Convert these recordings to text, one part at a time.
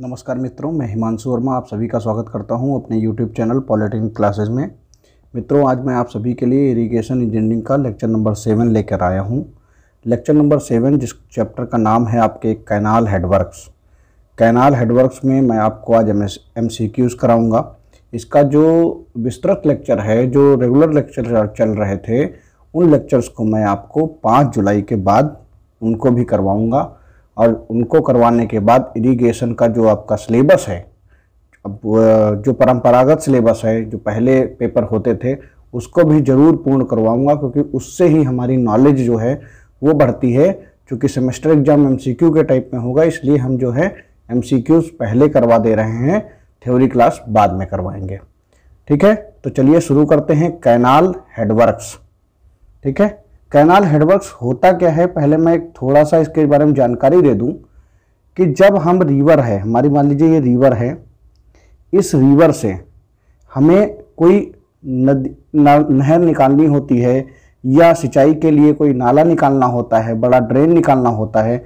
नमस्कार मित्रों मैं हिमांशु वर्मा आप सभी का स्वागत करता हूं अपने यूट्यूब चैनल पॉलिटिकल क्लासेस में मित्रों आज मैं आप सभी के लिए इरिगेशन इंजीनियरिंग का लेक्चर नंबर सेवन लेकर आया हूं लेक्चर नंबर सेवन जिस चैप्टर का नाम है आपके कैनाल हेडवर्क्स कैनाल हेडवर्क्स में मैं आपको आज एम एस कराऊँगा इसका जो विस्तृत लेक्चर है जो रेगुलर लेक्चर चल रहे थे उन लेक्चर्स को मैं आपको पाँच जुलाई के बाद उनको भी करवाऊँगा और उनको करवाने के बाद इरिगेशन का जो आपका सिलेबस है अब जो परंपरागत सिलेबस है जो पहले पेपर होते थे उसको भी ज़रूर पूर्ण करवाऊंगा क्योंकि उससे ही हमारी नॉलेज जो है वो बढ़ती है चूँकि सेमेस्टर एग्ज़ाम एम के टाइप में होगा इसलिए हम जो है एम पहले करवा दे रहे हैं थ्योरी क्लास बाद में करवाएंगे ठीक है तो चलिए शुरू करते हैं कैनाल हेडवर्क्स ठीक है कैनाल हेडवर्क्स होता क्या है पहले मैं एक थोड़ा सा इसके बारे में जानकारी दे दूं कि जब हम रिवर है हमारी मान लीजिए ये रिवर है इस रिवर से हमें कोई नदी नहर निकालनी होती है या सिंचाई के लिए कोई नाला निकालना होता है बड़ा ड्रेन निकालना होता है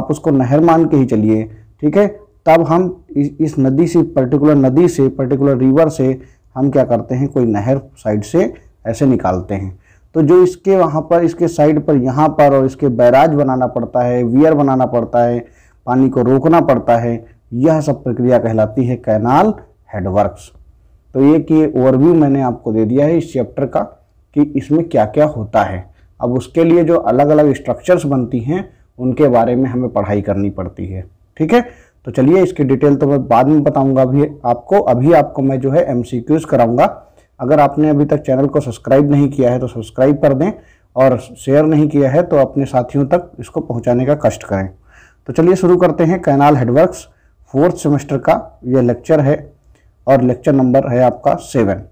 आप उसको नहर मान के ही चलिए ठीक है तब हम इस नदी से पर्टिकुलर नदी से पर्टिकुलर रिवर से हम क्या करते हैं कोई नहर साइड से ऐसे निकालते हैं तो जो इसके वहाँ पर इसके साइड पर यहाँ पर और इसके बैराज बनाना पड़ता है वियर बनाना पड़ता है पानी को रोकना पड़ता है यह सब प्रक्रिया कहलाती है कैनाल हेडवर्क्स तो ये कि ओवरव्यू मैंने आपको दे दिया है इस चैप्टर का कि इसमें क्या क्या होता है अब उसके लिए जो अलग अलग स्ट्रक्चर्स बनती हैं उनके बारे में हमें पढ़ाई करनी पड़ती है ठीक है तो चलिए इसकी डिटेल तो मैं बाद में बताऊंगा अभी आपको अभी आपको मैं जो है एम सी कराऊंगा अगर आपने अभी तक चैनल को सब्सक्राइब नहीं किया है तो सब्सक्राइब कर दें और शेयर नहीं किया है तो अपने साथियों तक इसको पहुंचाने का कष्ट करें तो चलिए शुरू करते हैं कैनाल हेडवर्क्स फोर्थ सेमेस्टर का ये लेक्चर है और लेक्चर नंबर है आपका सेवन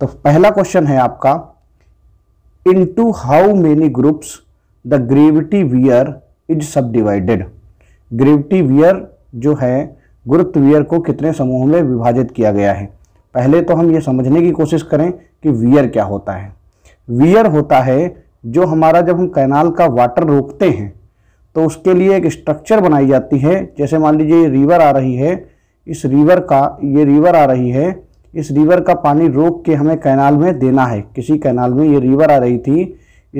तो पहला क्वेश्चन है आपका into how many groups the gravity weir is subdivided gravity weir जो है गुरुत्वियर को कितने समूहों में विभाजित किया गया है पहले तो हम ये समझने की कोशिश करें कि वियर क्या होता है वियर होता है जो हमारा जब हम कैनाल का वाटर रोकते हैं तो उसके लिए एक स्ट्रक्चर बनाई जाती है जैसे मान लीजिए ये रिवर आ रही है इस रिवर का ये रिवर आ रही है इस रिवर का पानी रोक के हमें कैनाल में देना है किसी कैनाल में ये रिवर आ रही थी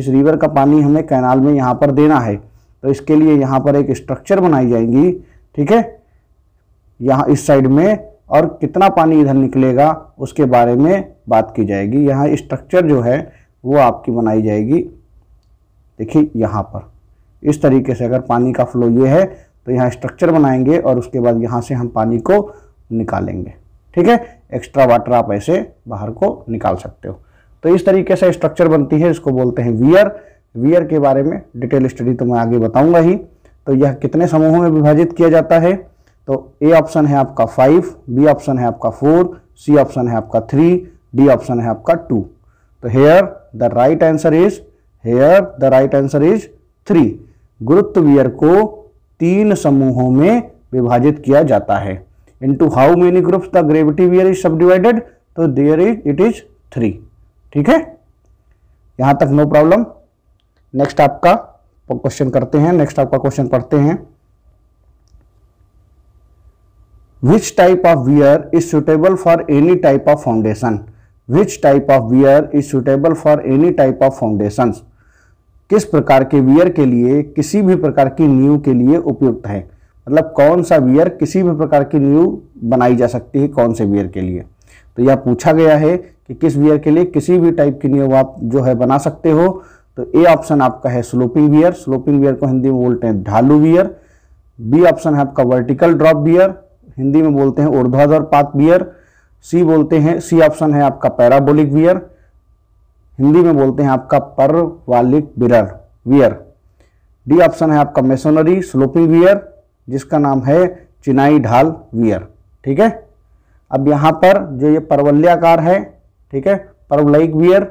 इस रिवर का पानी हमें कैनाल में यहाँ पर देना है तो इसके लिए यहाँ पर एक स्ट्रक्चर बनाई जाएंगी ठीक है यहाँ इस साइड में और कितना पानी इधर निकलेगा उसके बारे में बात की जाएगी यहाँ स्ट्रक्चर जो है वो आपकी बनाई जाएगी देखिए यहाँ पर इस तरीके से अगर पानी का फ्लो ये है तो यहाँ स्ट्रक्चर बनाएंगे और उसके बाद यहाँ से हम पानी को निकालेंगे ठीक है एक्स्ट्रा वाटर आप ऐसे बाहर को निकाल सकते हो तो इस तरीके से स्ट्रक्चर बनती है इसको बोलते हैं वियर वियर के बारे में डिटेल स्टडी तो मैं आगे बताऊंगा ही तो यह कितने समूहों में विभाजित किया जाता है तो ए ऑप्शन है आपका फाइव बी ऑप्शन है आपका फोर सी ऑप्शन है आपका थ्री डी ऑप्शन है आपका टू तो here the right answer is here the right answer is three weir को तीन समूहों में विभाजित किया जाता है into how many groups the gravity weir is subdivided तो there is it is three ठीक है यहां तक नो प्रॉब्लम नेक्स्ट आपका क्वेश्चन करते हैं नेक्स्ट आपका क्वेश्चन पढ़ते हैं which type of weir is suitable for any type of foundation which type of weir is suitable for any type of foundation किस प्रकार के वियर के लिए किसी भी प्रकार की न्यू के लिए उपयुक्त है मतलब कौन सा वियर किसी भी प्रकार की न्यू बनाई जा सकती है कौन से वियर के लिए तो यह पूछा गया है कि किस वियर के लिए किसी भी टाइप की न्यू आप जो है बना सकते हो तो ए ऑप्शन आपका है स्लोपिंग वियर स्लोपिंग वियर को हिंदी में बोलते हैं ढालू वियर बी ऑप्शन है आपका वर्टिकल ड्रॉप वियर हिंदी में बोलते हैं ऊर्ध्वाधर पात वियर सी बोलते हैं सी ऑप्शन है आपका पैराबोलिक वियर हिंदी में बोलते हैं आपका परवालिक बिरर वियर डी ऑप्शन है आपका मेसोनरी स्लोपिंग वियर जिसका नाम है चिनाई ढाल वियर ठीक है अब यहाँ पर जो ये परवल्याकार है ठीक है परवलयिक वियर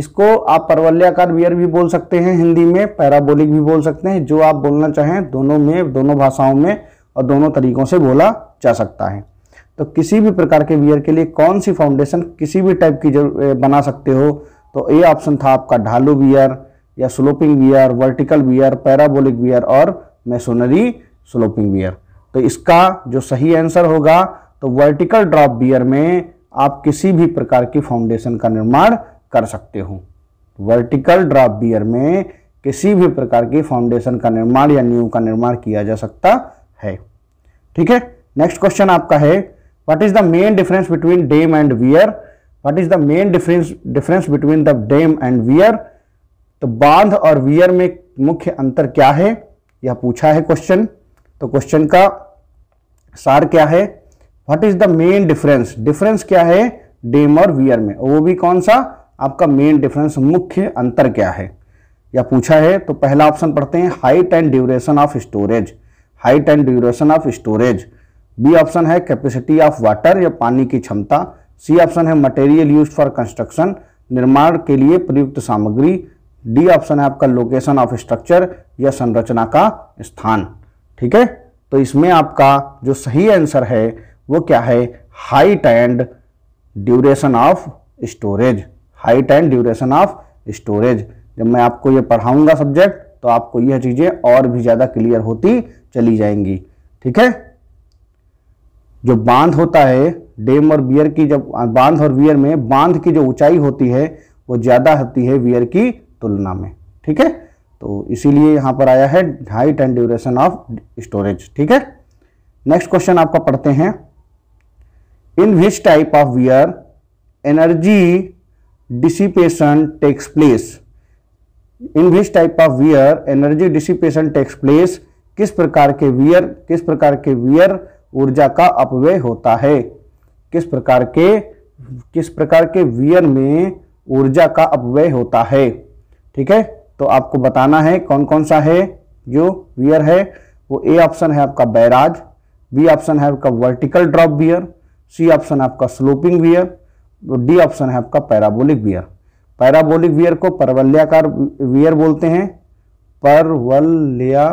इसको आप परवल्याकार वियर भी बोल सकते हैं हिंदी में पैराबोलिक भी बोल सकते हैं जो आप बोलना चाहें दोनों में दोनों भाषाओं में और दोनों तरीकों से बोला जा सकता है तो किसी भी प्रकार के वियर के लिए कौन सी फाउंडेशन किसी भी टाइप की बना सकते हो तो ए ऑप्शन था आपका ढालू वियर या sloping weir vertical weir parabolic weir और मेसोनरी स्लोपिंग वियर तो इसका जो सही आंसर होगा तो वर्टिकल ड्रॉप बियर में आप किसी भी प्रकार की फाउंडेशन का निर्माण कर सकते हो वर्टिकल ड्रॉप बियर में किसी भी प्रकार की फाउंडेशन का निर्माण या न्यू का निर्माण किया जा सकता है ठीक है नेक्स्ट क्वेश्चन आपका है what is the main difference between dam and weir what is the main difference difference between the dam and weir तो बांध और वियर में मुख्य अंतर क्या है यह पूछा है क्वेश्चन तो क्वेश्चन का सार क्या है what is the main difference difference क्या है डेम और वियर में वो भी कौन सा आपका मेन डिफरेंस मुख्य अंतर क्या है या पूछा है तो पहला ऑप्शन पढ़ते हैं height and duration of storage height and duration of storage B option है कैपेसिटी ऑफ वाटर या पानी की क्षमता सी ऑप्शन है मटेरियल यूज फॉर कंस्ट्रक्शन निर्माण के लिए प्रयुक्त सामग्री डी ऑप्शन है आपका लोकेशन ऑफ स्ट्रक्चर या संरचना का स्थान ठीक है तो इसमें आपका जो सही आंसर है वो क्या है height and duration of storage height and duration of storage जब मैं आपको ये पढ़ाऊंगा सब्जेक्ट तो आपको यह चीज़ें और भी ज़्यादा क्लियर होती चली जाएंगी ठीक है जो बांध होता है डेम और बियर की जब बांध और वियर में बांध की जो ऊंचाई होती है वो ज़्यादा होती है वियर की तुलना में ठीक है तो इसीलिए यहाँ पर आया है height and duration of storage ठीक है नेक्स्ट क्वेश्चन आपका पढ़ते हैं in which type of weir energy dissipation takes place in which type of weir energy dissipation takes place किस प्रकार के वियर किस प्रकार के वियर ऊर्जा का अपव्यय होता है किस प्रकार के किस प्रकार के वियर में ऊर्जा का अपव्यय होता है ठीक है तो आपको बताना है कौन कौन सा है जो वियर है वो ए ऑप्शन है आपका बैराज बी ऑप्शन है आपका vertical drop weir C option है आपका स्लोपिंग वियर डी ऑप्शन है आपका पैराबोलिक वियर पैराबोलिक वियर को परवल्याकार वियर बोलते हैं परवल्या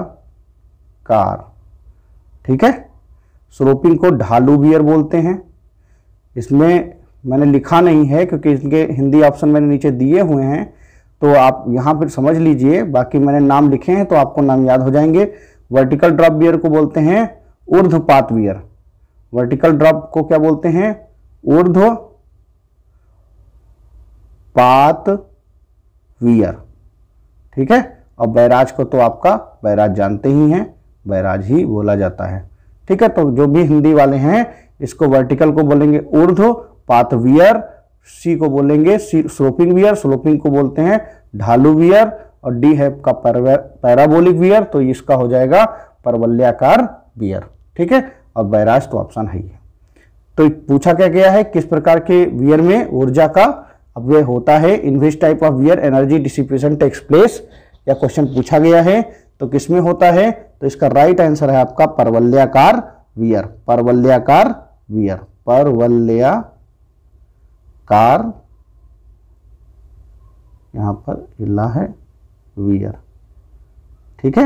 कार ठीक है स्लोपिंग को ढालू बियर बोलते हैं इसमें मैंने लिखा नहीं है क्योंकि इनके हिंदी ऑप्शन मैंने नीचे दिए हुए हैं तो आप यहाँ पर समझ लीजिए बाकी मैंने नाम लिखे हैं तो आपको नाम याद हो जाएंगे वर्टिकल ड्रॉप बियर को बोलते हैं ऊर्ध बियर वर्टिकल ड्रॉप को क्या बोलते हैं ऊर्ध पात वियर ठीक है और बैराज को तो आपका बैराज जानते ही हैं बैराज ही बोला जाता है ठीक है तो जो भी हिंदी वाले हैं इसको वर्टिकल को बोलेंगे उर्ध पाथ वियर सी को बोलेंगे स्लोपिंग वियर स्लोपिंग को बोलते हैं ढालू वियर और डी है का पैराबोलिक वियर तो इसका हो जाएगा परवल्याकार वियर ठीक है और बैराज तो ऑप्शन है ही तो पूछा क्या गया है किस प्रकार के वियर में ऊर्जा का अपव्यय होता है in which type of weir energy dissipation takes place या क्वेश्चन पूछा गया है तो किसमें होता है तो इसका राइट आंसर है आपका परवल्याकार वियर परवल्याकार वियर परवल्याकार यहां पर इला है वियर ठीक है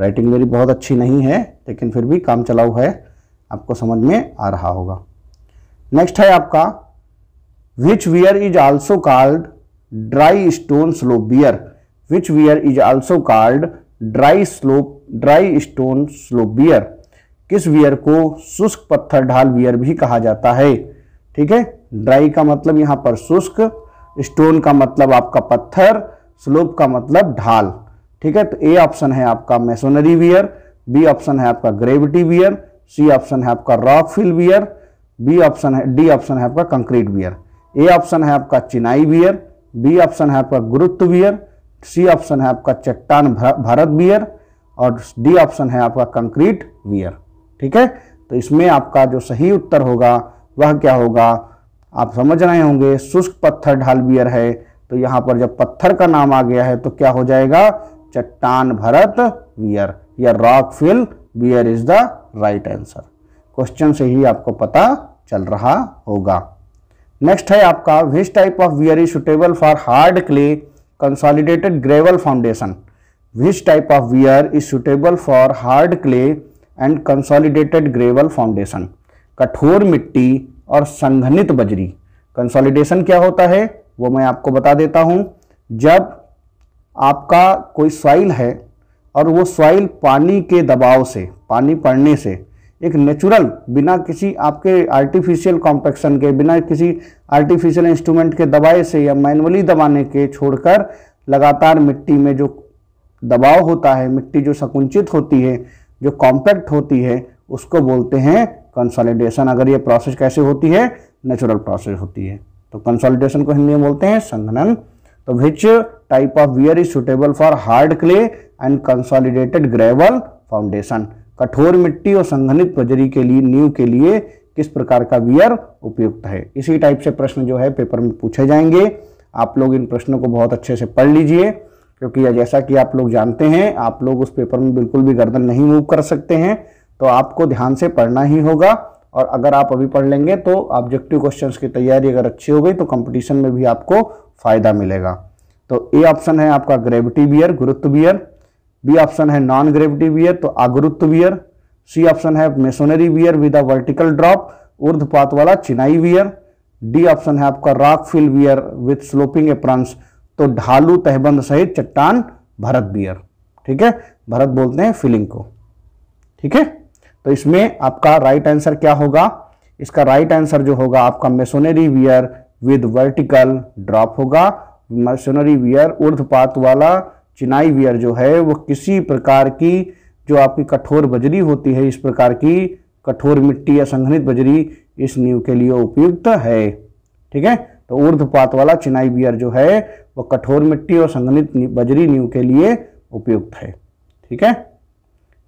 राइटिंग मेरी बहुत अच्छी नहीं है लेकिन फिर भी काम चलाऊ है आपको समझ में आ रहा होगा नेक्स्ट है आपका which weir is also called dry stone slope weir which weir is also called dry slope dry stone slope weir किस वियर को शुष्क पत्थर ढाल बियर भी कहा जाता है ठीक है ड्राई का मतलब यहाँ पर शुष्क स्टोन का मतलब आपका पत्थर स्लोप का मतलब ढाल ठीक है तो ए ऑप्शन है आपका मेसोनरी वियर बी ऑप्शन है आपका ग्रेविटी बियर सी ऑप्शन है आपका rock fill weir B option है डी ऑप्शन है आपका कंक्रीट बियर ए ऑप्शन है आपका चिनाई बियर बी ऑप्शन है आपका गुरुत्व वियर सी ऑप्शन है आपका चट्टान भारत बियर और डी ऑप्शन है आपका कंक्रीट बियर ठीक है तो इसमें आपका जो सही उत्तर होगा वह क्या होगा आप समझ रहे होंगे शुष्क पत्थर ढाल बियर है तो यहां पर जब पत्थर का नाम आ गया है तो क्या हो जाएगा चट्टान भरत बियर या rock fill weir is the right answer question से ही आपको पता चल रहा होगा नेक्स्ट है आपका which type of weir is suitable for hard clay consolidated gravel foundation which type of weir is suitable for hard clay and consolidated gravel foundation कठोर मिट्टी और संघनित बजरी कंसॉलिडेशन क्या होता है वो मैं आपको बता देता हूँ जब आपका कोई सॉइल है और वो सॉइल पानी के दबाव से पानी पड़ने से एक नेचुरल बिना किसी आपके आर्टिफिशियल कॉम्पेक्शन के बिना किसी आर्टिफिशियल इंस्ट्रूमेंट के दबाए से या मैनुअली दबाने के छोड़कर लगातार मिट्टी में जो दबाव होता है मिट्टी जो संकुचित होती है जो कॉम्पैक्ट होती है उसको बोलते हैं कंसोलिडेशन अगर ये प्रोसेस कैसे होती है नेचुरल प्रोसेस होती है तो कंसोलिडेशन को हिंदी में बोलते हैं संघनन तो which type of weir is suitable for hard clay and consolidated gravel foundation कठोर मिट्टी और संघनित बजरी के लिए नींव के लिए किस प्रकार का वियर उपयुक्त है इसी टाइप से प्रश्न जो है पेपर में पूछे जाएंगे आप लोग इन प्रश्नों को बहुत अच्छे से पढ़ लीजिए क्योंकि जैसा कि आप लोग जानते हैं आप लोग उस पेपर में बिल्कुल भी गर्दन नहीं मूव कर सकते हैं तो आपको ध्यान से पढ़ना ही होगा और अगर आप अभी पढ़ लेंगे तो ऑब्जेक्टिव क्वेश्चंस की तैयारी अगर अच्छी हो गई तो कंपटीशन में भी आपको फ़ायदा मिलेगा तो ए ऑप्शन है आपका ग्रेविटी बियर गुरुत्व बियर बी ऑप्शन है नॉन ग्रेविटी वियर तो आगरुत्त वियर सी ऑप्शन है masonry weir with a vertical drop ऊर्धपात वाला चिनाई वियर डी ऑप्शन है आपका rock fill weir with sloping aprons तो ढालू तहबंद सहित चट्टान भरत वियर ठीक है भरत बोलते हैं फिलिंग को ठीक है तो इसमें आपका राइट आंसर क्या होगा इसका राइट आंसर जो होगा आपका masonry weir with vertical drop होगा मेसोनरी वियर ऊर्धपात वाला चिनाई वियर जो है वो किसी प्रकार की जो आपकी कठोर बजरी होती है इस प्रकार की कठोर मिट्टी या संघनित बजरी इस नींव के लिए उपयुक्त है ठीक है तो ऊर्ध्वपात वाला चिनाई बियर जो है वो कठोर मिट्टी और संघनित बजरी नींव के लिए उपयुक्त है ठीक है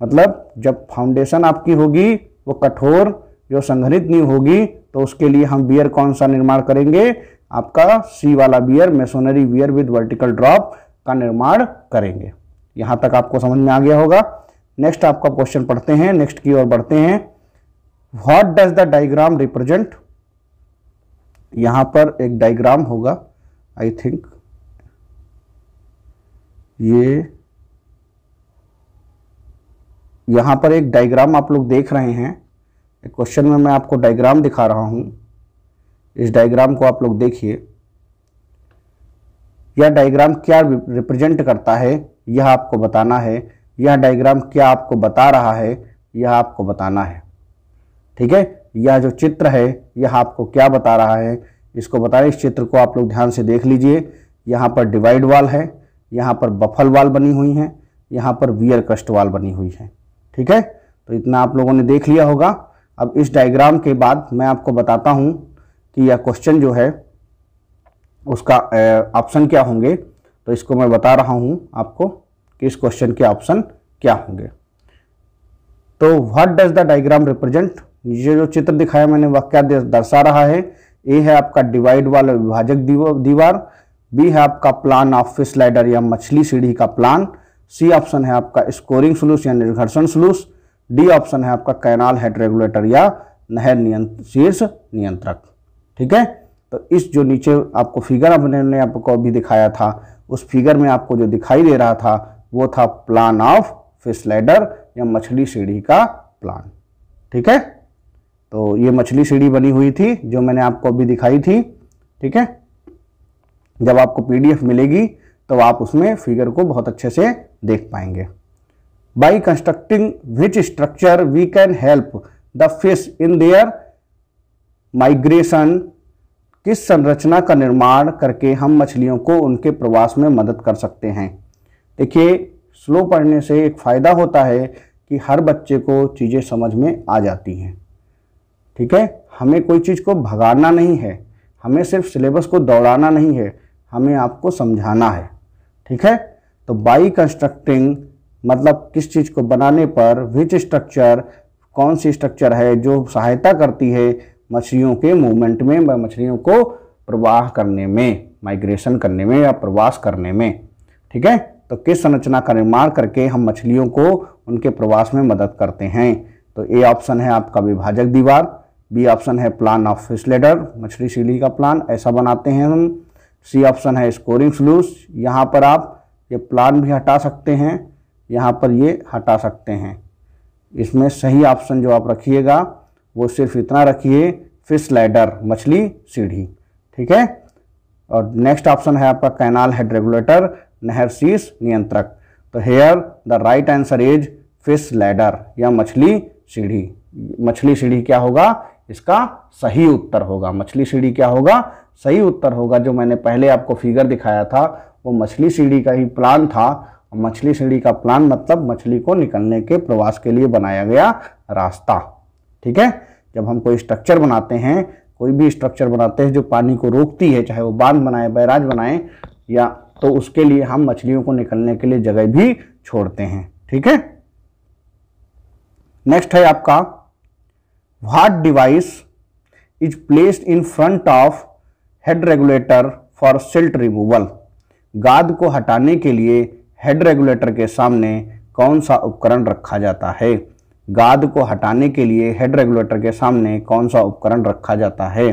मतलब जब फाउंडेशन आपकी होगी वो कठोर जो संघनित नींव होगी तो उसके लिए हम बियर कौन सा निर्माण करेंगे आपका सी वाला weir masonry weir with vertical drop का निर्माण करेंगे यहाँ तक आपको समझ में आ गया होगा नेक्स्ट आपका क्वेश्चन पढ़ते हैं नेक्स्ट की ओर बढ़ते हैं what does the diagram represent यहाँ पर एक डायग्राम होगा आई थिंक ये यहाँ पर एक डायग्राम आप लोग देख रहे हैं क्वेश्चन में मैं आपको डायग्राम दिखा रहा हूँ इस डायग्राम को आप लोग देखिए यह डायग्राम क्या रिप्रेजेंट करता है यह आपको बताना है यह डायग्राम क्या आपको बता रहा है यह आपको बताना है ठीक है यह जो चित्र है यह आपको क्या बता रहा है इसको बताएं इस चित्र को आप लोग ध्यान से देख लीजिए यहाँ पर डिवाइड वाल है यहाँ पर बफल वाल बनी हुई है यहाँ पर वियर कस्ट वाल बनी हुई है ठीक है तो इतना आप लोगों ने देख लिया होगा अब इस डायग्राम के बाद मैं आपको बताता हूँ कि यह क्वेश्चन जो है उसका ऑप्शन क्या होंगे तो इसको मैं बता रहा हूँ आपको कि इस क्वेश्चन के ऑप्शन क्या होंगे तो what does the diagram represent ये जो चित्र दिखाया मैंने वह क्या दर्शा रहा है ए है आपका डिवाइड वाला विभाजक दीवार बी है आपका प्लान ऑफ फिश लाइडर या मछली सीढ़ी का प्लान सी ऑप्शन है आपका स्कोरिंग सलूस या निर्घर्षण सलूस डी ऑप्शन है आपका कैनाल हेड रेगुलेटर या नहर शीर्ष नियंत्रक ठीक है तो इस जो नीचे आपको फिगर हमने आपको अभी दिखाया था उस फिगर में आपको जो दिखाई दे रहा था वो था प्लान ऑफ फिश लैडर या मछली सीढ़ी का प्लान ठीक है तो ये मछली सीढ़ी बनी हुई थी जो मैंने आपको अभी दिखाई थी ठीक है जब आपको पीडीएफ मिलेगी तो आप उसमें फिगर को बहुत अच्छे से देख पाएंगे by constructing which structure we can help the fish in their migration इस संरचना का निर्माण करके हम मछलियों को उनके प्रवास में मदद कर सकते हैं देखिए स्लो पढ़ने से एक फ़ायदा होता है कि हर बच्चे को चीज़ें समझ में आ जाती हैं ठीक है हमें कोई चीज़ को भगाना नहीं है हमें सिर्फ सिलेबस को दौड़ाना नहीं है हमें आपको समझाना है ठीक है तो बाई कंस्ट्रक्टिंग मतलब किस चीज़ को बनाने पर विच स्ट्रक्चर कौन सी स्ट्रक्चर है जो सहायता करती है मछलियों के मूवमेंट में मछलियों को प्रवाह करने में माइग्रेशन करने में या प्रवास करने में ठीक है तो किस संरचना का निर्माण करके हम मछलियों को उनके प्रवास में मदद करते हैं तो ए ऑप्शन है आपका विभाजक दीवार बी ऑप्शन है प्लान ऑफ फिश लेडर मछली सीढ़ी का प्लान ऐसा बनाते हैं हम सी ऑप्शन है स्कोरिंग फ्लूस यहाँ पर आप ये प्लान भी हटा सकते हैं यहाँ पर ये हटा सकते हैं इसमें सही ऑप्शन जो आप रखिएगा वो सिर्फ इतना रखिए फिश लैडर मछली सीढ़ी ठीक है और नेक्स्ट ऑप्शन है आपका कैनाल हेड रेगुलेटर नहर शीस नियंत्रक तो here the right answer is fish ladder या मछली सीढ़ी मछली सीढ़ी क्या होगा इसका सही उत्तर होगा मछली सीढ़ी क्या होगा सही उत्तर होगा जो मैंने पहले आपको फिगर दिखाया था वो मछली सीढ़ी का ही प्लान था मछली सीढ़ी का प्लान मतलब मछली को निकलने के प्रवास के लिए बनाया गया रास्ता ठीक है जब हम कोई स्ट्रक्चर बनाते हैं कोई भी स्ट्रक्चर बनाते हैं जो पानी को रोकती है चाहे वो बांध बनाए बैराज बनाए या तो उसके लिए हम मछलियों को निकलने के लिए जगह भी छोड़ते हैं ठीक है नेक्स्ट है आपका what device is placed in front of head regulator for silt removal गाद को हटाने के लिए हेड रेगुलेटर के सामने कौन सा उपकरण रखा जाता है गाद को हटाने के लिए हेड रेगुलेटर के सामने कौन सा उपकरण रखा जाता है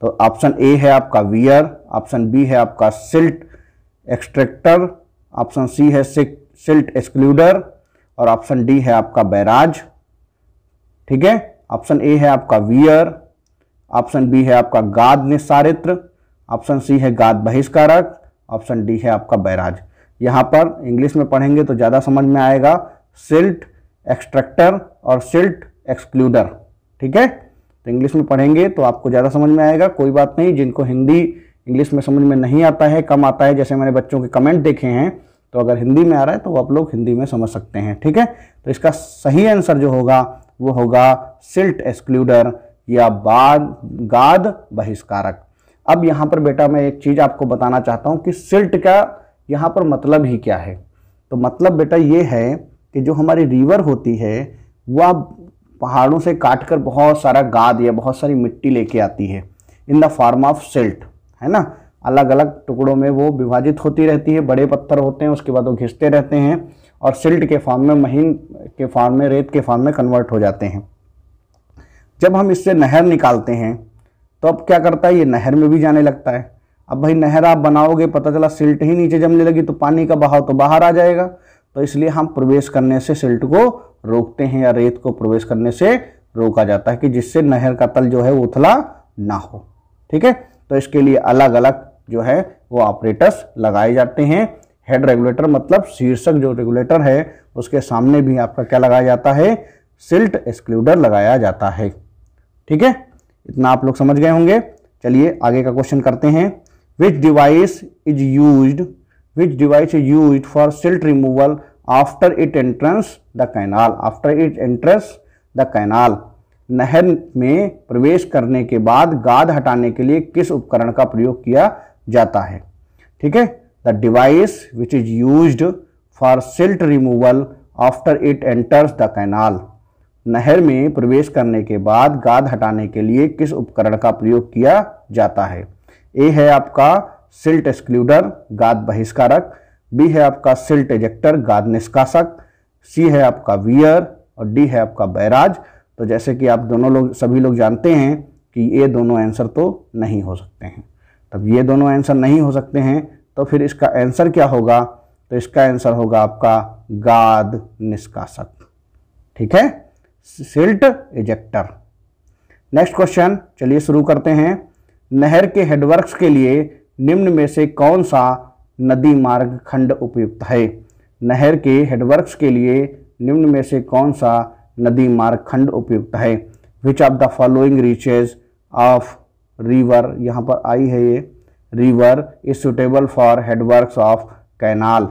तो ऑप्शन ए है आपका वियर ऑप्शन बी है आपका सिल्ट एक्सट्रैक्टर ऑप्शन सी है सिल्ट एक्सक्लूडर और ऑप्शन डी है आपका बैराज ठीक है ऑप्शन ए है आपका वियर ऑप्शन बी है आपका गाद निस्सारित्र ऑप्शन सी है गाद बहिष्कारक ऑप्शन डी है आपका बैराज यहाँ पर इंग्लिश में पढ़ेंगे तो ज़्यादा समझ में आएगा सिल्ट एक्सट्रैक्टर और सिल्ट एक्सक्लूडर ठीक है तो इंग्लिश में पढ़ेंगे तो आपको ज़्यादा समझ में आएगा कोई बात नहीं जिनको हिंदी इंग्लिश में समझ में नहीं आता है कम आता है जैसे मैंने बच्चों के कमेंट देखे हैं तो अगर हिंदी में आ रहा है तो आप लोग हिंदी में समझ सकते हैं ठीक है तो इसका सही आंसर जो होगा वो होगा सिल्ट एक्सक्लूडर या बाद गाद बहिष्कारक अब यहाँ पर बेटा मैं एक चीज़ आपको बताना चाहता हूँ कि सिल्ट का यहाँ पर मतलब ही क्या है तो मतलब बेटा ये है कि जो हमारी रिवर होती है वह पहाड़ों से काट कर बहुत सारा गाद या बहुत सारी मिट्टी लेके आती है in the form of silt है ना अलग अलग टुकड़ों में वो विभाजित होती रहती है बड़े पत्थर होते हैं उसके बाद वो घिसते रहते हैं और सिल्ट के फॉर्म में महीन के फॉर्म में रेत के फॉर्म में कन्वर्ट हो जाते हैं जब हम इससे नहर निकालते हैं तो अब क्या करता है ये नहर में भी जाने लगता है अब भाई नहर आप बनाओगे पता चला सिल्ट ही नीचे जमने लगी तो पानी का बहाव तो बाहर आ जाएगा तो इसलिए हम प्रवेश करने से सिल्ट को रोकते हैं या रेत को प्रवेश करने से रोका जाता है कि जिससे नहर का तल जो है वो उथला ना हो ठीक है तो इसके लिए अलग अलग जो है वो ऑपरेटर्स लगाए जाते हैं हेड रेगुलेटर मतलब शीर्षक जो रेगुलेटर है उसके सामने भी आपका क्या लगाया जाता है सिल्ट एक्सक्लूडर लगाया जाता है ठीक है इतना आप लोग समझ गए होंगे चलिए आगे का क्वेश्चन करते हैं which device is used which device is used for silt removal after it entrance the canal after it enters the canal नहर में प्रवेश करने के बाद गाद हटाने के लिए किस उपकरण का प्रयोग किया जाता है ठीक है the device which is use for silt removal after it enters the canal नहर में प्रवेश करने के बाद गाद हटाने के लिए किस उपकरण का प्रयोग किया जाता है ए है आपका सिल्ट एक्सक्लूडर गाद बहिष्कारक बी है आपका सिल्ट एजेक्टर गाद निष्कासक सी है आपका वियर और डी है आपका बैराज तो जैसे कि आप दोनों लोग सभी लोग जानते हैं कि ये दोनों आंसर तो नहीं हो सकते हैं तब ये दोनों आंसर नहीं हो सकते हैं तो फिर इसका आंसर क्या होगा तो इसका आंसर होगा आपका गाद निष्कासक ठीक है सिल्ट एजेक्टर नेक्स्ट क्वेश्चन चलिए शुरू करते हैं नहर के हेडवर्क्स के लिए निम्न में से कौन सा नदी मार्ग खंड उपयुक्त है नहर के हेडवर्क्स के लिए निम्न में से कौन सा नदी मार्ग खंड उपयुक्त है which of the following reaches of river यहाँ पर आई है ये river is suitable for headworks of canal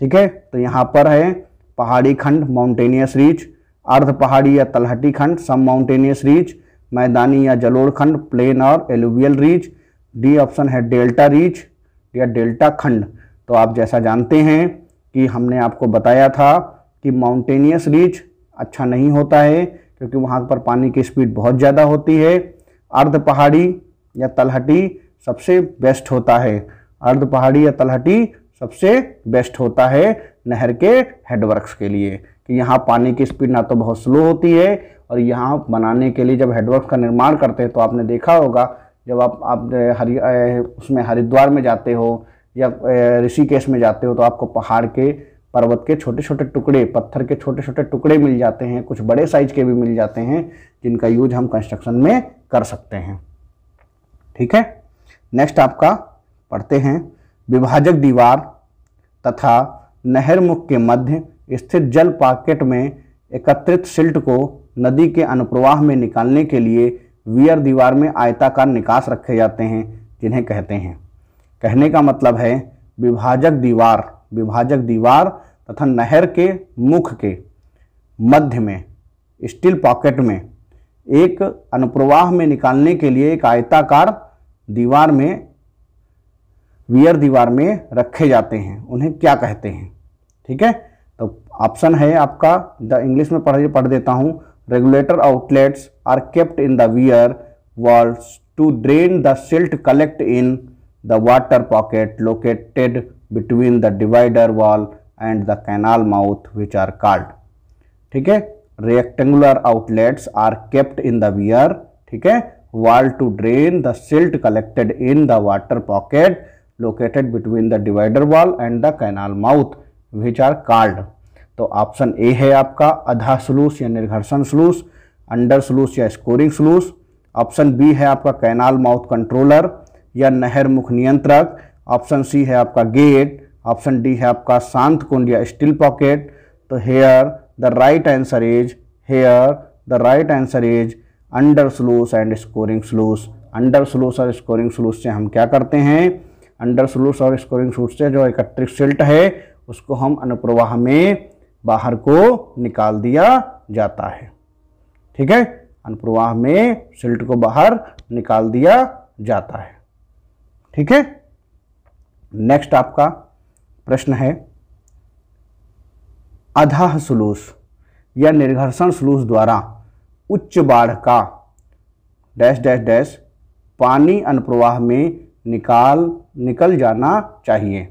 ठीक है तो यहाँ पर है पहाड़ी खंड माउंटेनियस रीच अर्ध पहाड़ी या तलहटी खंड सम माउंटेनियस रीच मैदानी या जलोड़ खंड प्लेन और एलुवियल रीच डी ऑप्शन है डेल्टा रीच या डेल्टा खंड तो आप जैसा जानते हैं कि हमने आपको बताया था कि माउंटेनियस रीच अच्छा नहीं होता है क्योंकि वहाँ पर पानी की स्पीड बहुत ज़्यादा होती है अर्ध पहाड़ी या तलहटी सबसे बेस्ट होता है अर्ध पहाड़ी या तलहटी सबसे बेस्ट होता है नहर के हेडवर्क्स के लिए कि यहाँ पानी की स्पीड ना तो बहुत स्लो होती है और यहाँ बनाने के लिए जब हेडवर्क का निर्माण करते हैं तो आपने देखा होगा जब आप आप हरी उसमें हरिद्वार में जाते हो या ऋषिकेश में जाते हो तो आपको पहाड़ के पर्वत के छोटे छोटे टुकड़े पत्थर के छोटे छोटे टुकड़े मिल जाते हैं कुछ बड़े साइज के भी मिल जाते हैं जिनका यूज हम कंस्ट्रक्शन में कर सकते हैं ठीक है नेक्स्ट आपका पढ़ते हैं विभाजक दीवार तथा नहर मुख के मध्य स्थित जल पॉकेट में एकत्रित सिल्ट को नदी के अनुप्रवाह में निकालने के लिए वियर दीवार में आयताकार निकास रखे जाते हैं जिन्हें कहते हैं कहने का मतलब है विभाजक दीवार विभाजक दीवार तथा नहर के मुख के मध्य में स्टील पॉकेट में एक अनुप्रवाह में निकालने के लिए एक आयताकार दीवार में वियर दीवार में रखे जाते हैं उन्हें क्या कहते हैं ठीक है तो ऑप्शन है आपका द इंग्लिश में पढ़ पढ़ देता हूँ Regulator outlets are kept in the weir walls to drain the silt collected in the water pocket located between the divider wall and the canal mouth which are called ठीक है rectangular outlets are kept in the weir ठीक है wall to drain the silt collected in the water pocket located between the divider wall and the canal mouth which are called तो option A है आपका अधा सलूस या निर्घर्षण सुलूस under सलूस या scoring सुलूस ऑप्शन बी है आपका कैनाल माउथ कंट्रोलर या नहर मुख नियंत्रक ऑप्शन सी है आपका गेट ऑप्शन डी है आपका शांत कुंड या स्टील पॉकेट तो here the right answer is here the right answer is under sluice and scouring sluice under sluice और स्कोरिंग सलूस से हम क्या करते हैं अंडर सलूस और स्कोरिंग सुलूस से जो इलेक्ट्रिक सिल्ट है उसको हम अनुप्रवाह में बाहर को निकाल दिया जाता है ठीक है अनुप्रवाह में सिल्ट को बाहर निकाल दिया जाता है ठीक है नेक्स्ट आपका प्रश्न है अधाह सुलूस या निर्घर्षण सुलूस द्वारा उच्च बाढ़ का डैश डैश डैश पानी अनुप्रवाह में निकाल निकल जाना चाहिए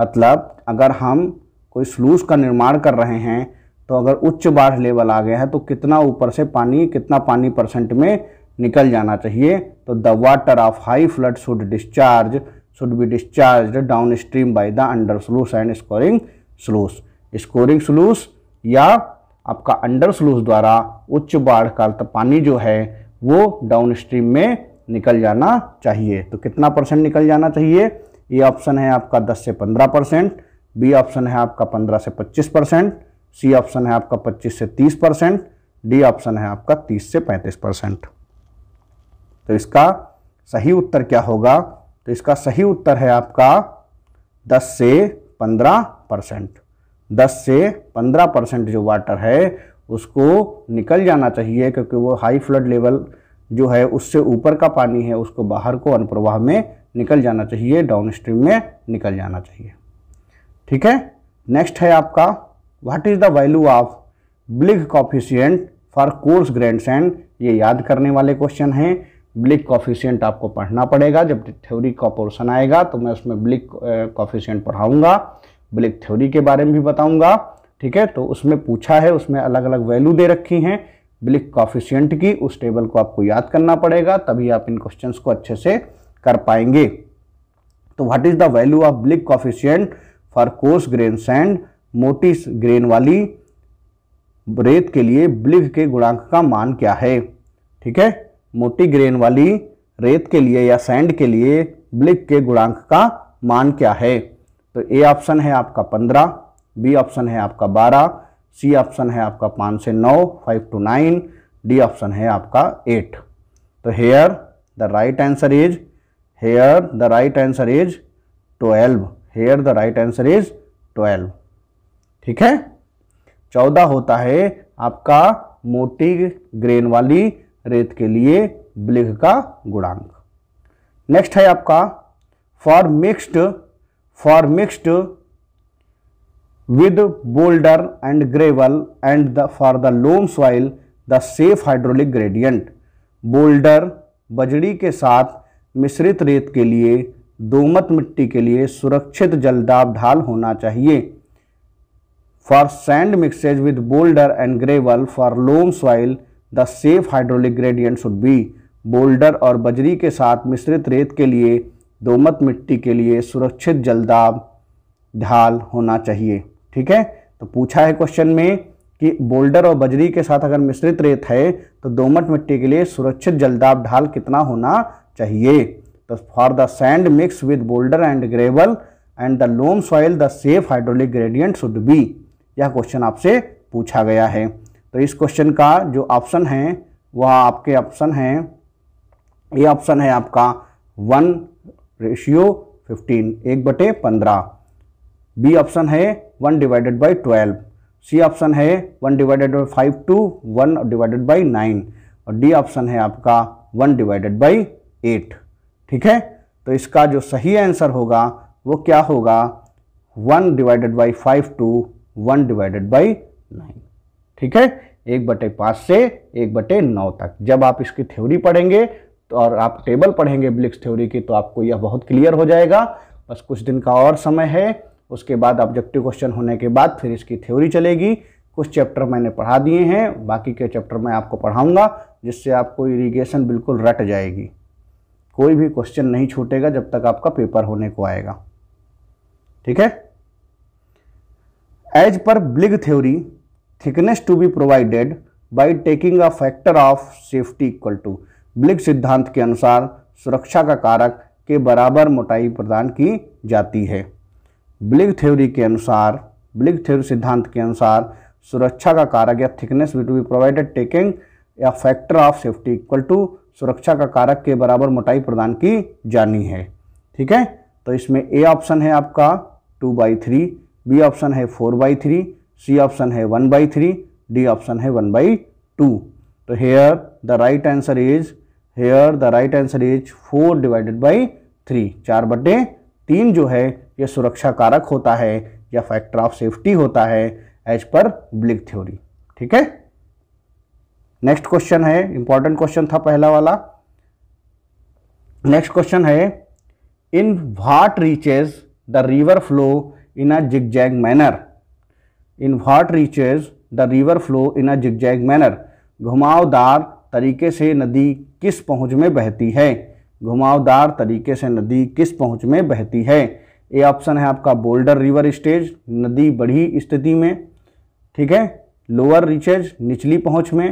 मतलब अगर हम कोई स्लूस का निर्माण कर रहे हैं तो अगर उच्च बाढ़ लेवल आ गया है तो कितना ऊपर से पानी कितना पानी परसेंट में निकल जाना चाहिए तो the water of high flood should discharge should be discharge downstream by the under sluice and scouring sluice scouring sluice या आपका अंडर स्लूस द्वारा उच्च बाढ़ का पानी जो है वो डाउन स्ट्रीम में निकल जाना चाहिए तो कितना परसेंट निकल जाना चाहिए ये ऑप्शन है आपका 10 से 15 परसेंट बी ऑप्शन है आपका 15 से 25 परसेंट सी ऑप्शन है आपका 25 से 30 परसेंट डी ऑप्शन है आपका 30 से 35 परसेंट तो इसका सही उत्तर क्या होगा तो इसका सही उत्तर है आपका 10 से 15 परसेंट दस से पंद्रह परसेंट जो वाटर है उसको निकल जाना चाहिए क्योंकि वो हाई फ्लड लेवल जो है उससे ऊपर का पानी है उसको बाहर को अनुप्रवाह में निकल जाना चाहिए डाउन स्ट्रीम में निकल जाना चाहिए ठीक है नेक्स्ट है आपका what is the value of Bligh coefficient for coarse grains and ये याद करने वाले क्वेश्चन हैं ब्लिक कॉफिशियंट आपको पढ़ना पड़ेगा जब थ्योरी का पोर्सन आएगा तो मैं उसमें ब्लिक कॉफिशियंट पढ़ाऊंगा ब्लिक थ्योरी के बारे में भी बताऊंगा ठीक है तो उसमें पूछा है उसमें अलग अलग वैल्यू दे रखी हैं ब्लिक कॉफिशियंट की उस टेबल को आपको याद करना पड़ेगा तभी आप इन क्वेश्चन को अच्छे से कर पाएंगे तो what is the value of Bligh coefficient for coarse grain sand मोटी ग्रेन वाली रेत के लिए ब्लिग के गुणांक का मान क्या है ठीक है मोटी ग्रेन वाली रेत के लिए या सैंड के लिए ब्लिग के गुणांक का मान क्या है तो ए ऑप्शन है आपका पंद्रह बी ऑप्शन है आपका बारह सी ऑप्शन है आपका पाँच से नौ five to nine D option है आपका एट तो here the right answer is here the right answer is twelve here the right answer is twelve ठीक है चौदह होता है आपका मोटी ग्रेन वाली रेत के लिए ब्लिक का गुणांक नेक्स्ट है आपका for mixed for mixed with boulder and gravel and the for the loam soil the safe hydraulic gradient boulder बजड़ी के साथ मिश्रित रेत के लिए दोमत मिट्टी के लिए सुरक्षित जलदाब ढाल होना चाहिए for sand mixes with boulder and gravel for loam soil the safe hydraulic gradient should be boulder और बजरी के साथ मिश्रित रेत के लिए दोमत मिट्टी के लिए सुरक्षित जलदाब ढाल होना चाहिए ठीक है तो पूछा है क्वेश्चन में कि बोल्डर और बजरी के साथ अगर मिश्रित रेत है तो दोमट मिट्टी के लिए सुरक्षित जलदाब ढाल कितना होना चाहिए Thus, for the sand mixed with boulder and gravel and the loam soil, the safe hydraulic gradient should be. यह क्वेश्चन आपसे पूछा गया है तो इस क्वेश्चन का जो ऑप्शन है वह आपके ऑप्शन है ये ऑप्शन है आपका वन रेशियो फिफ्टीन एक बटे पंद्रह बी ऑप्शन है one divided by twelve C option है one divided by five to one divided by nine और डी ऑप्शन है आपका वन डिवाइडेड बाई एट ठीक है तो इसका जो सही आंसर होगा वो क्या होगा one divided by five to one divided by nine ठीक है एक बटे पाँच से एक बटे नौ तक जब आप इसकी थ्योरी पढ़ेंगे तो और आप टेबल पढ़ेंगे ब्लिक्स थ्योरी की तो आपको यह बहुत क्लियर हो जाएगा बस कुछ दिन का और समय है उसके बाद ऑब्जेक्टिव क्वेश्चन होने के बाद फिर इसकी थ्योरी चलेगी कुछ चैप्टर मैंने पढ़ा दिए हैं बाकी के चैप्टर मैं आपको पढ़ाऊँगा जिससे आपको इरीगेशन बिल्कुल रट जाएगी कोई भी क्वेश्चन नहीं छूटेगा जब तक आपका पेपर होने को आएगा ठीक है as per Bligh theory thickness to be provided by taking a factor of safety equal to Bligh सिद्धांत के अनुसार सुरक्षा का कारक के बराबर मोटाई प्रदान की जाती है ब्लिग थ्योरी के अनुसार ब्लिग थ्योरी सिद्धांत के अनुसार सुरक्षा का कारक या thickness to be provided taking या factor of safety equal to सुरक्षा का कारक के बराबर मोटाई प्रदान की जानी है ठीक है तो इसमें ए ऑप्शन है आपका two by three B option है four by three C option है one by three D option है वन बाई टू तो here the right answer is here the right answer is four divided by three चार बटे तीन जो है यह सुरक्षा कारक होता है या फैक्टर ऑफ सेफ्टी होता है एज पर ब्लिक थ्योरी ठीक है नेक्स्ट क्वेश्चन है इंपॉर्टेंट क्वेश्चन था पहला वाला नेक्स्ट क्वेश्चन है in what reaches the river flow in a zig zag manner in what reaches the river flow in a zig zag manner घुमावदार तरीके से नदी किस पहुंच में बहती है घुमावदार तरीके से नदी किस पहुंच में बहती है ए ऑप्शन है आपका बोल्डर रिवर स्टेज नदी बढ़ी स्थिति में ठीक है लोअर रीचेज निचली पहुंच में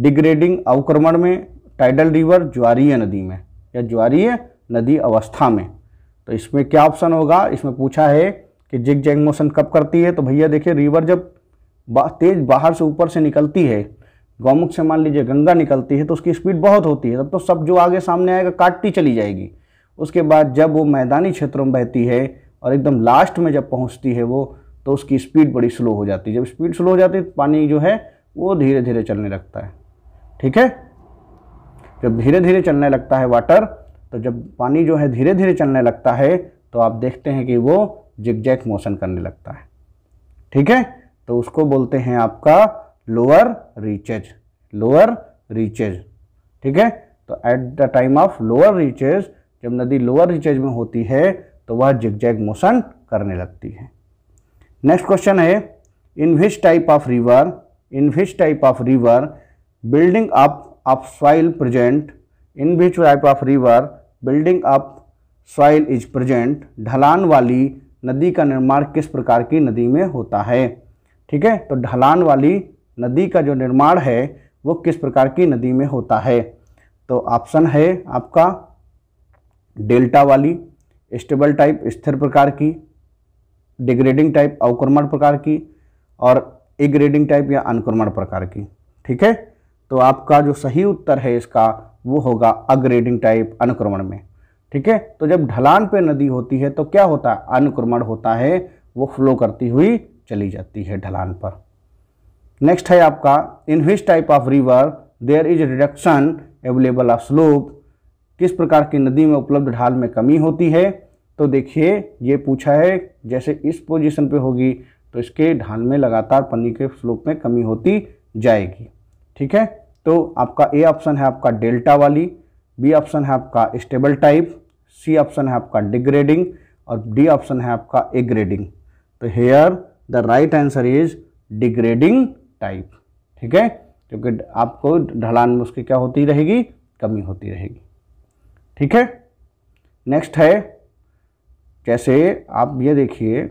डिग्रेडिंग अवक्रमण में टाइडल रिवर ज्वारीय नदी में या ज्वारीय नदी अवस्था में तो इसमें क्या ऑप्शन होगा इसमें पूछा है कि जिग जैंग मोशन कब करती है तो भैया देखिए रिवर जब बा, तेज बाहर से ऊपर से निकलती है गौमुख से मान लीजिए गंगा निकलती है तो उसकी स्पीड बहुत होती है तब तो सब जो आगे सामने आएगा काटती चली जाएगी उसके बाद जब वो मैदानी क्षेत्रों में बहती है और एकदम लास्ट में जब पहुंचती है वो तो उसकी स्पीड बड़ी स्लो हो जाती है जब स्पीड स्लो हो जाती है तो पानी जो है वो धीरे धीरे चलने लगता है ठीक है जब धीरे धीरे चलने लगता है वाटर तो जब पानी जो है धीरे धीरे चलने लगता है तो आप देखते हैं कि वो जिगजैक मोशन करने लगता है ठीक है तो उसको बोलते हैं आपका लोअर रीचेज लोअर रीचेज ठीक है तो at the time of lower reaches जब नदी लोअर रीचेज में होती है तो वह जिगजैग मोशन करने लगती है नेक्स्ट क्वेश्चन है in which type of river in which type of river building up of soil present in which type of river building up soil is present ढलान वाली नदी का निर्माण किस प्रकार की नदी में होता है ठीक है तो ढलान वाली नदी का जो निर्माण है वो किस प्रकार की नदी में होता है तो ऑप्शन है आपका डेल्टा वाली स्टेबल टाइप स्थिर प्रकार की डिग्रेडिंग टाइप अवक्रमण प्रकार की और इग्रेडिंग टाइप या अनुक्रमण प्रकार की ठीक है तो आपका जो सही उत्तर है इसका वो होगा अग्रेडिंग टाइप अनुक्रमण में ठीक है तो जब ढलान पे नदी होती है तो क्या होता है अनुक्रमण होता है वो फ्लो करती हुई चली जाती है ढलान पर नेक्स्ट है आपका in which type of river there is reduction available of slope किस प्रकार की नदी में उपलब्ध ढाल में कमी होती है तो देखिए ये पूछा है जैसे इस पोजिशन पर होगी तो इसके ढाल में लगातार पन्नी के स्लोप में कमी होती जाएगी ठीक है तो आपका ए ऑप्शन है आपका डेल्टा वाली बी ऑप्शन है आपका स्टेबल टाइप सी ऑप्शन है आपका डिग्रेडिंग और डी ऑप्शन है आपका ए ग्रेडिंग तो here the right answer is degrading type ठीक है क्योंकि आपको ढलान में उसकी क्या होती रहेगी कमी होती रहेगी ठीक है नेक्स्ट है जैसे आप ये देखिए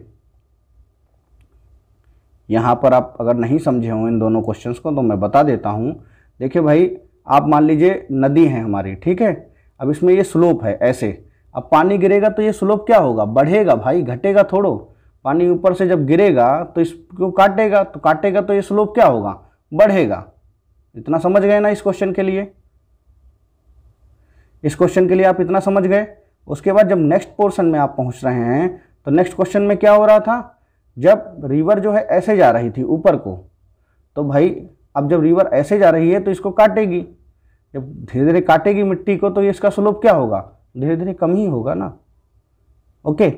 यहाँ पर आप अगर नहीं समझे हों इन दोनों क्वेश्चंस को तो मैं बता देता हूँ देखिए भाई आप मान लीजिए नदी है हमारी ठीक है अब इसमें ये स्लोप है ऐसे अब पानी गिरेगा तो ये स्लोप क्या होगा बढ़ेगा भाई घटेगा थोड़ो पानी ऊपर से जब गिरेगा तो इसको काटेगा तो काटेगा तो ये स्लोप क्या होगा बढ़ेगा इतना समझ गए ना इस क्वेश्चन के लिए इस क्वेश्चन के लिए आप इतना समझ गए उसके बाद जब नेक्स्ट पोर्शन में आप पहुंच रहे हैं तो नेक्स्ट क्वेश्चन में क्या हो रहा था जब रिवर जो है ऐसे जा रही थी ऊपर को तो भाई अब जब रिवर ऐसे जा रही है तो इसको काटेगी जब धीरे धीरे काटेगी मिट्टी को तो इसका स्लोप क्या होगा धीरे धीरे कम ही होगा ना ओके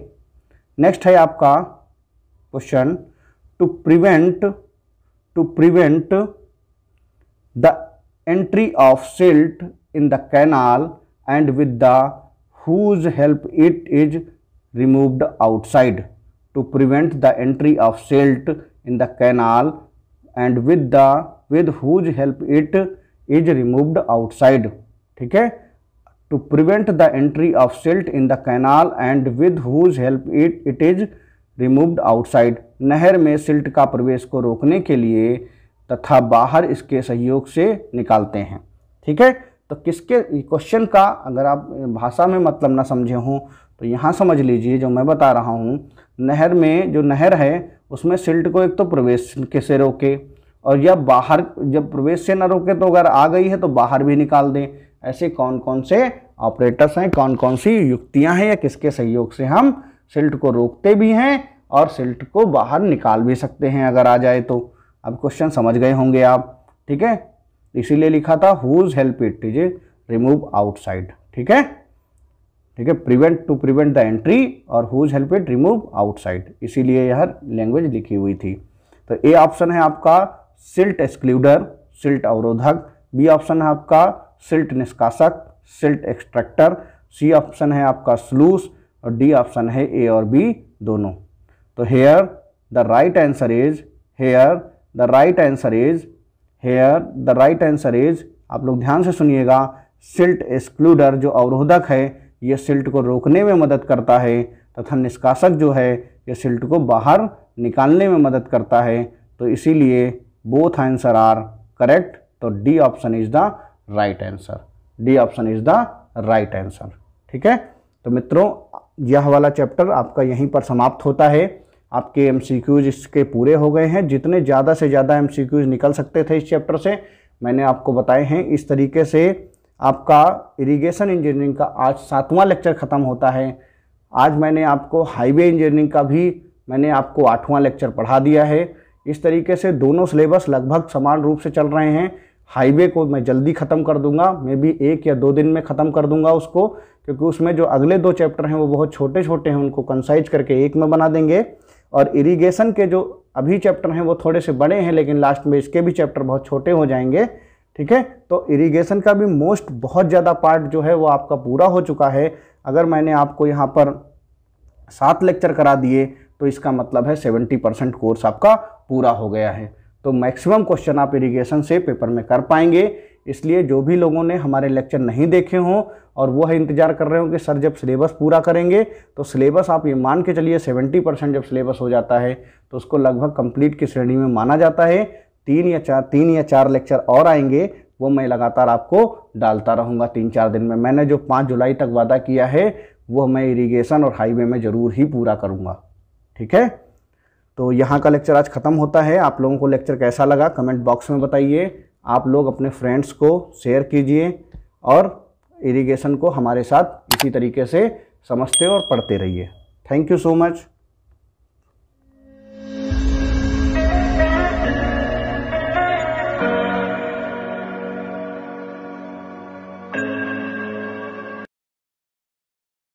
नेक्स्ट है आपका question to prevent to prevent the entry of silt in the canal and with the whose help it is removed outside to prevent the entry of silt in the canal and with the with whose help it is removed outside ठीक है to prevent the entry of silt in the canal and with whose help it it is removed outside नहर में silt का प्रवेश को रोकने के लिए तथा बाहर इसके सहयोग से निकालते हैं ठीक है तो किसके क्वेश्चन का अगर आप भाषा में मतलब ना समझे हों तो यहाँ समझ लीजिए जो मैं बता रहा हूँ नहर में जो नहर है उसमें सिल्ट को एक तो प्रवेश कैसे रोके और जब बाहर जब प्रवेश से न रोके तो अगर आ गई है तो बाहर भी निकाल दें ऐसे कौन कौन से ऑपरेटर्स हैं कौन कौन सी युक्तियां हैं या किसके सहयोग से हम सिल्ट को रोकते भी हैं और सिल्ट को बाहर निकाल भी सकते हैं अगर आ जाए तो अब क्वेश्चन समझ गए होंगे आप ठीक है इसीलिए लिखा था whose help it is remove outside ठीक है ठीक है prevent to prevent the entry और whose help it remove outside इसीलिए यह लैंग्वेज लिखी हुई थी तो ए ऑप्शन है आपका सिल्ट एक्सक्लूडर सिल्ट अवरोधक बी ऑप्शन है आपका सिल्ट निष्कासक सिल्ट एक्सट्रैक्टर सी ऑप्शन है आपका स्लूस और डी ऑप्शन है ए और बी दोनों तो here the right answer is here the right answer is here the right answer is आप लोग ध्यान से सुनिएगा सिल्ट एक्सक्लूडर जो अवरोधक है यह सिल्ट को रोकने में मदद करता है तथा निष्कासक जो है यह सिल्ट को बाहर निकालने में मदद करता है तो इसीलिए बोथ आंसर आर करेक्ट तो D option is the right answer D option is the right answer ठीक है तो मित्रों यह वाला चैप्टर आपका यहीं पर समाप्त होता है आपके एम इसके पूरे हो गए हैं जितने ज़्यादा से ज़्यादा एम निकल सकते थे इस चैप्टर से मैंने आपको बताए हैं इस तरीके से आपका इरिगेशन इंजीनियरिंग का आज सातवां लेक्चर ख़त्म होता है आज मैंने आपको हाईवे इंजीनियरिंग का भी मैंने आपको आठवां लेक्चर पढ़ा दिया है इस तरीके से दोनों सिलेबस लगभग समान रूप से चल रहे हैं हाईवे को मैं जल्दी ख़त्म कर दूंगा मे बी एक या दो दिन में ख़त्म कर दूंगा उसको क्योंकि उसमें जो अगले दो चैप्टर हैं वो बहुत छोटे छोटे हैं उनको कंसाइज करके एक में बना देंगे और इरिगेशन के जो अभी चैप्टर हैं वो थोड़े से बड़े हैं लेकिन लास्ट में इसके भी चैप्टर बहुत छोटे हो जाएंगे ठीक है तो इरीगेशन का भी मोस्ट बहुत ज़्यादा पार्ट जो है वो आपका पूरा हो चुका है अगर मैंने आपको यहाँ पर सात लेक्चर करा दिए तो इसका मतलब है सेवेंटी परसेंट कोर्स आपका पूरा हो गया है तो मैक्सिमम क्वेश्चन आप इरिगेशन से पेपर में कर पाएंगे इसलिए जो भी लोगों ने हमारे लेक्चर नहीं देखे हों और वह इंतजार कर रहे हो कि सर जब सिलेबस पूरा करेंगे तो सिलेबस आप ये मान के चलिए सेवेंटी परसेंट जब सिलेबस हो जाता है तो उसको लगभग कंप्लीट की श्रेणी में माना जाता है तीन या चार तीन या चार लेक्चर और आएंगे वो मैं लगातार आपको डालता रहूँगा तीन चार दिन में मैंने जो पाँच जुलाई तक वादा किया है वह मैं इरीगेशन और हाईवे में ज़रूर ही पूरा करूँगा ठीक है तो यहाँ का लेक्चर आज ख़त्म होता है आप लोगों को लेक्चर कैसा लगा कमेंट बॉक्स में बताइए आप लोग अपने फ्रेंड्स को शेयर कीजिए और इरिगेशन को हमारे साथ इसी तरीके से समझते और पढ़ते रहिए थैंक यू सो मच